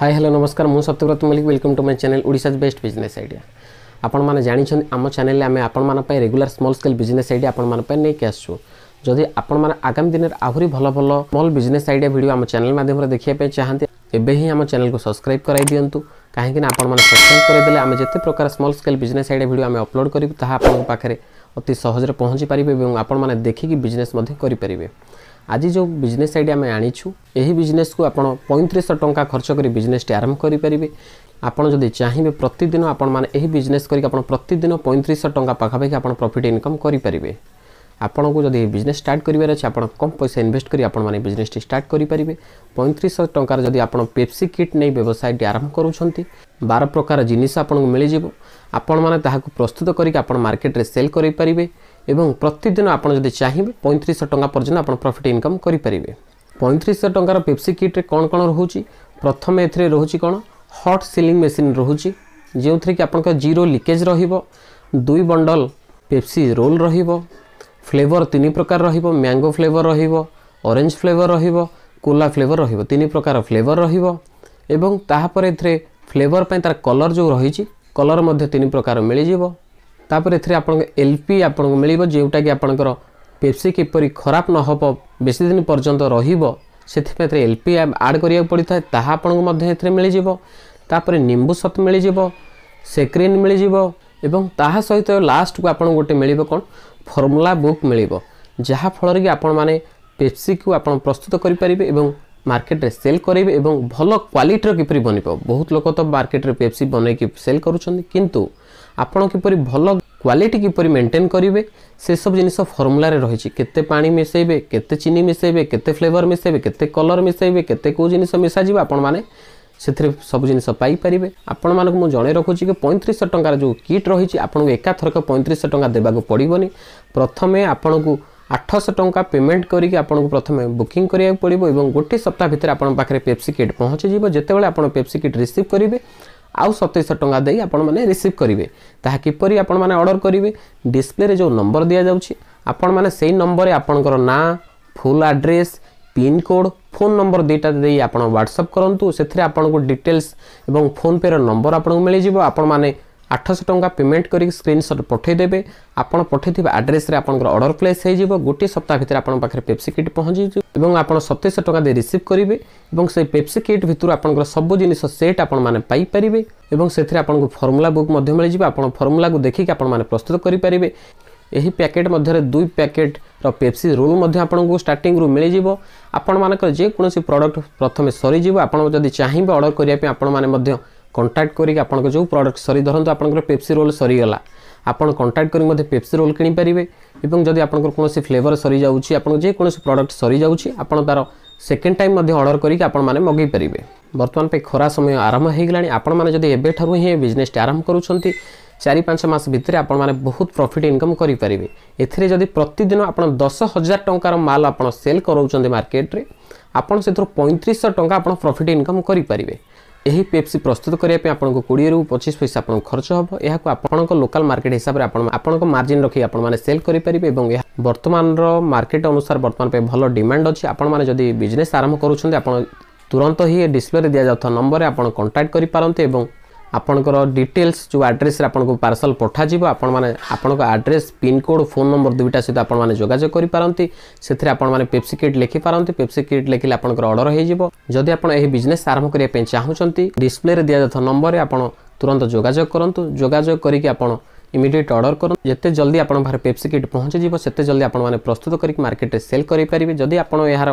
high hello নমস্কার মু Satyabrata Mallik welcome to my channel Odisha's best business idea আপনার জাঁচান আম চ্যানেল আমি আপনার regular small scale business idea আপনার নেই আসছু যদি আপনার আগামী দিনের আহরি ভাল ভাল স্মল বিজনেস আইডিয়া ভিডিও আমার চ্যানেল মাধ্যমে দেখা চাহতে এবে হি আমার চ্যানেলকে সবসক্রাইব করাই দিও কাহিঁকি না আপনার সবসক্রাইব করাইদেলে আমি যেতে প্রকার small scale business idea video আমি অপলোড করবু তাহা আপনার পাখে অতি সহজে পৌঁছি পারিবে এবং আপনার দেখিকি বিজনেস করে পারিবে আজি ଯେଉଁ ବିଜନେସ୍ ଆଇଡ଼ିଆ ଆମେ ଆଣିଛୁ ଏହି ବିଜନେସ୍କୁ ଆପଣ ପଇଁତିରିଶଶହ ଟଙ୍କା ଖର୍ଚ୍ଚ କରି ବିଜନେସ୍ଟି ଆରମ୍ଭ କରିପାରିବେ ଆପଣ ଯଦି ଚାହିଁବେ ପ୍ରତିଦିନ ଆପଣମାନେ ଏହି ବିଜନେସ୍ କରିକି ଆପଣ ପ୍ରତିଦିନ ପଇଁତିରିଶଶହ ଟଙ୍କା ପାଖାପାଖି ଆପଣ ପ୍ରଫିଟ୍ ଇନକମ୍ କରିପାରିବେ ଆପଣଙ୍କୁ ଯଦି ଏହି ବିଜନେସ୍ ଷ୍ଟାର୍ଟ କରିବାର ଅଛି ଆପଣ କମ୍ ପଇସା ଇନଭେଷ୍ଟ କରି ଆପଣମାନେ ବିଜନେସ୍ଟି ଷ୍ଟାର୍ଟ କରିପାରିବେ ପଇଁତିରିଶଶହ ଟଙ୍କାର ଯଦି ଆପଣ ପେପ୍ସି କିଟ୍ ନେଇ ବ୍ୟବସାୟଟି ଆରମ୍ଭ କରୁଛନ୍ତି ବାର ପ୍ରକାର ଜିନିଷ ଆପଣଙ୍କୁ ମିଳିଯିବ ଆପଣମାନେ ତାହାକୁ ପ୍ରସ୍ତୁତ କରିକି ଆପଣ ମାର୍କେଟରେ ସେଲ୍ କରିପାରିବେ এবং ପ୍ରତିଦିନ ଆପଣ ଯଦି ଚାହିଁବେ ପଇଁତିରିଶଶହ ଟଙ୍କା ପର୍ଯ୍ୟନ୍ତ ଆପଣ ପ୍ରଫିଟ୍ ଇନକମ୍ କରିପାରିବେ ପଇଁତିରିଶଶହ ଟଙ୍କାର ପେପ୍ସି କିଟ୍ରେ କ'ଣ କ'ଣ ରହୁଛି ପ୍ରଥମେ ଏଥିରେ ରହୁଛି କ'ଣ ହଟ୍ ସିଲିଂ ମେସିନ୍ ରହୁଛି ଯେଉଁଥିରେ କି ଆପଣଙ୍କ ଜିରୋ ଲିକେଜ୍ ରହିବ ଦୁଇ ବଣ୍ଡଲ ପେପ୍ସି ରୋଲ୍ ରହିବ ଫ୍ଲେଭର୍ ତିନି ପ୍ରକାର ରହିବ ମ୍ୟାଙ୍ଗୋ ଫ୍ଲେଭର୍ ରହିବ ଅରେଞ୍ଜ ଫ୍ଲେଭର୍ ରହିବ କୋଲା ଫ୍ଲେଭର୍ ରହିବ ତିନି ପ୍ରକାର ଫ୍ଲେଭର୍ ରହିବ ଏବଂ ତାହାପରେ ଏଥିରେ ଫ୍ଲେଭର୍ ପାଇଁ ତା'ର କଲର୍ ଯେଉଁ ରହିଛି କଲର୍ ମଧ୍ୟ ତିନି ପ୍ରକାର ମିଳିଯିବ ତାପରେ ଏଥିରେ ଆପଣଙ୍କ ଏଲ୍ପି ଆପଣଙ୍କୁ ମିଳିବ ଯେଉଁଟାକି ଆପଣଙ୍କର ପେପ୍ସି କିପରି ଖରାପ ନ ହେବ ବେଶୀ ଦିନ ପର୍ଯ୍ୟନ୍ତ ରହିବ ସେଥିପାଇଁ ଏଥିରେ ଏଲ୍ପି ଆଡ଼୍ କରିବାକୁ ପଡ଼ିଥାଏ ତାହା ଆପଣଙ୍କୁ ମଧ୍ୟ ଏଥିରେ ମିଳିଯିବ ତାପରେ ନିମ୍ବୁ ସତ୍ ମିଳିଯିବ ସେକ୍ରିନ୍ ମିଳିଯିବ ଏବଂ ତାହା ସହିତ ଲାଷ୍ଟକୁ ଆପଣଙ୍କୁ ଗୋଟେ ମିଳିବ କ'ଣ ଫର୍ମୁଲା ବୁକ୍ ମିଳିବ ଯାହାଫଳରେ କି ଆପଣମାନେ ପେପ୍ସିକୁ ଆପଣ ପ୍ରସ୍ତୁତ କରିପାରିବେ ଏବଂ ମାର୍କେଟରେ ସେଲ୍ କରିବେ ଏବଂ ଭଲ କ୍ୱାଲିଟିର କିପରି ବନିବ ବହୁତ ଲୋକ ତ ମାର୍କେଟରେ ପେପ୍ସି ବନେଇକି ସେଲ୍ କରୁଛନ୍ତି କିନ୍ତୁ আপন কিপরি ভাল কোয়ালিটি কিপরি মেইনটেইন করিবে সে সব জিনিস অফ ফর্মুলা রে রইছে কতে পানি মিশাইবে কতে চিনি মিশাইবে কতে ফ্লেভার মিশাইবে কতে কালার মিশাইবে কতে কো জিনিস মিশাইবি আপন মানে সেথরে সব জিনিস পাই পারিবে আপন মানক মু জনে রাখুছি যে 3500 টাকাৰ যো কিট রইছে আপনক একাতৰক 3500 টাকা দেবা গ পড়িবনি প্ৰথমে আপনক 800 টাকা পেমেণ্ট কৰি কি আপনক প্ৰথমে বুকিং কৰিয়া পড়িব এবন গটি সপ্তাহ ভিতৰ আপন পাৰে পেপসি কিট পোনচে জিব জেতেবেলে আপন পেপসি কিট ৰিসিভ কৰিবে ଆଉ ସତେଇଶହ ଟଙ୍କା ଦେଇ ଆପଣମାନେ ରିସିଭ୍ କରିବେ ତାହା କିପରି ଆପଣମାନେ ଅର୍ଡ଼ର କରିବେ ଡିସପ୍ଲେରେ ଯେଉଁ ନମ୍ବର ଦିଆଯାଉଛି ଆପଣମାନେ ସେଇ ନମ୍ବରରେ ଆପଣଙ୍କର ନାଁ full address pin code phone number ଦୁଇଟା ଦେଇ ଆପଣ ହ୍ୱାଟ୍ସଆପ୍ କରନ୍ତୁ ସେଥିରେ ଆପଣଙ୍କୁ ଡିଟେଲ୍ସ ଏବଂ ଫୋନ୍ପେର ନମ୍ବର ଆପଣଙ୍କୁ ମିଳିଯିବ ଆପଣମାନେ आठश टाँचा पेमेंट कर स्क्रीनसट पठेदेवे आप पठे आड्रेस अर्डर प्लेस हो गोटे सप्ताह भितर आप पेप्सी किट पहुँची और आप सतैश टाँग दे रिसीव करेंगे और से पेप्सी किट भितर आप सब जिन सेट आपरेंगे और फर्मुला बुक मिल जाए आपर्मुला देखिक आप प्रस्तुत करेंगे यही पैकेट मध्य दुई पैकेट पेप्सी रोल आपको स्टार्टिंग मिल जाए आपर जेकोसी प्रडक्ट प्रथम सरीज आपड़ चाहिए अर्डर करने आप কন্টাক্ট করিকি আপনার যে প্রডক্ট সরি ধরুন আপনার পেপসি রোল সরিগলা আপনার কন্টাক্ট করি মধ্যে পেপসি রোল কিনিপারে এবং যদি আপনার কোণী ফ্লেভর সরি যাচ্ছি আপনার যেকোন প্রডক্ট সরি যাচ্ছি আপনার তার সেকেন্ড টাইম মধ্যে অর্ডর করি আপনার মগাই পারে বর্তমান পাই খরা সময় আরম্ভ হয়ে গলা আপনার যদি এবেঠার হি বিজনেসটি আরম্ভ করছেন চারি পাঁচ মাস ভিতরে আপনার বহুত প্রফিট ইনকম করে পারে এতে যদি প্রতিদিন আপনার দশ হাজার টঙ্কার মাল আপনার সেল করছেন মার্কেট্রে আপনার সে পঁয়ত্রিশশহ টঙ্কা আপনার প্রফিট ইনকম করে পারে ଏହି ପେପ୍ସି ପ୍ରସ୍ତୁତ କରିବା ପାଇଁ ଆପଣଙ୍କୁ କୋଡ଼ିଏରୁ ପଚିଶ ପଇସା ଆପଣଙ୍କୁ ଖର୍ଚ୍ଚ ହେବ ଏହାକୁ ଆପଣଙ୍କ ଲୋକାଲ ମାର୍କେଟ ହିସାବରେ ଆପଣ ଆପଣଙ୍କ ମାର୍ଜିନ୍ ରଖି ଆପଣମାନେ ସେଲ୍ କରିପାରିବେ ଏବଂ ଏହା ବର୍ତ୍ତମାନର ମାର୍କେଟ ଅନୁସାରେ ବର୍ତ୍ତମାନ ପାଇଁ ଭଲ ଡିମାଣ୍ଡ ଅଛି ଆପଣମାନେ ଯଦି ବିଜନେସ୍ ଆରମ୍ଭ କରୁଛନ୍ତି ଆପଣ ତୁରନ୍ତ ହିଁ ଏ ଡିସପ୍ଲେରେ ଦିଆଯାଉଥିବା ନମ୍ବରରେ ଆପଣ କଣ୍ଟାକ୍ଟ କରିପାରନ୍ତି ଏବଂ ଆପଣଙ୍କର ଡିଟେଲ୍ସ ଯେଉଁ ଆଡ୍ରେସ୍ରେ ଆପଣଙ୍କୁ ପାର୍ସଲ ପଠାଯିବ ଆପଣମାନେ ଆପଣଙ୍କ ଆଡ୍ରେସ୍ ପିନ୍କୋଡ଼୍ ଫୋନ୍ ନମ୍ବର ଦୁଇଟା ସହିତ ଆପଣମାନେ ଯୋଗାଯୋଗ କରିପାରନ୍ତି ସେଥିରେ ଆପଣମାନେ ପେପ୍ସି କିଟ୍ ଲେଖିପାରନ୍ତି ପେପ୍ସି କିଟ୍ ଲେଖିଲେ ଆପଣଙ୍କର ଅର୍ଡ଼ର ହୋଇଯିବ ଯଦି ଆପଣ ଏହି ବିଜନେସ୍ ଆରମ୍ଭ କରିବା ପାଇଁ ଚାହୁଁଛନ୍ତି ଡିସପ୍ଲେରେ ଦିଆଯାଉଥିବା ନମ୍ବରରେ ଆପଣ ତୁରନ୍ତ ଯୋଗାଯୋଗ କରନ୍ତୁ ଯୋଗାଯୋଗ କରିକି ଆପଣ ইমিডিয়েট অর্ডর করুন যেতে জলদি আপনার পাখে পেপসি কিট পৌঁছিযোগ সেতে জলদি আপনার প্রস্তুত করি মার্কেটে সেল করে পারে যদি আপনার এর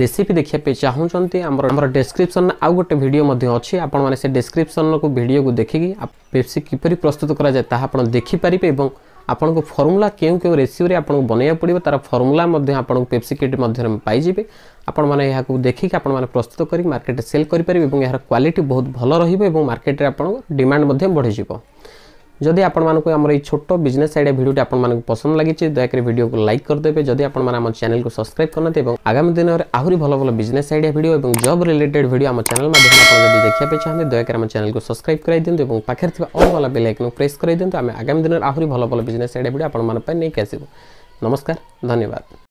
রেসিপি দেখা চাহুন আমার আমার ডেসক্রিপশন আউ গোটে ভিডিও অছি আপনার সে ডেসক্রিপশন ভিডিও দেখি পেপসি কিপর প্রস্তুত করা যায় তাহা আপনার দেখিপারে এবং ଆପଣଙ୍କୁ ଫର୍ମୁଲା କେଉଁ କେଉଁ ରେସିପିରେ ଆପଣଙ୍କୁ ବନେଇବାକୁ ପଡ଼ିବ ତା'ର ଫର୍ମୁଲା ମଧ୍ୟ ଆପଣଙ୍କୁ ପେପ୍ସି କିଟ୍ ମଧ୍ୟରେ ପାଇଯିବେ ଆପଣମାନେ ଏହାକୁ ଦେଖିକି ଆପଣମାନେ ପ୍ରସ୍ତୁତ କରି ମାର୍କେଟରେ ସେଲ୍ କରିପାରିବେ ଏବଂ ଏହାର କ୍ୱାଲିଟି ବହୁତ ଭଲ ରହିବ ଏବଂ ମାର୍କେଟରେ ଆପଣଙ୍କ ଡିମାଣ୍ଡ ମଧ୍ୟ ବଢ଼ିଯିବ যদি আপনার আমার এই ছোট বিজনেস আইডিয়া ভিডিওটি আপনার পসন্দ লাগিছে দয়াকরি ভিডিওকে লাইক করদেবে যদি আপনার আমার চ্যানেলকে সবসক্রাইব করতে এবং আগামী দিনের আহরি ভালো ভালো বিজনেস আইডিয়া ভিডিও এবং জব রিলেটেড ভিডিও আমার চ্যানেল মাধ্যমে আপনারা যদি দেখা চাহিদা দয়াকরি আমার চ্যানেলকে সবসক্রাইব করাই দিন এবং পাখে থাকা অলবালা বেল আইকন প্রেস করাই দিন আমি আগামী দিনের আহরি ভালো ভালো বিজনেস আইডিয়া ভিডিও আপনার নিয়ে আসবু নমস্কার ধন্যবাদ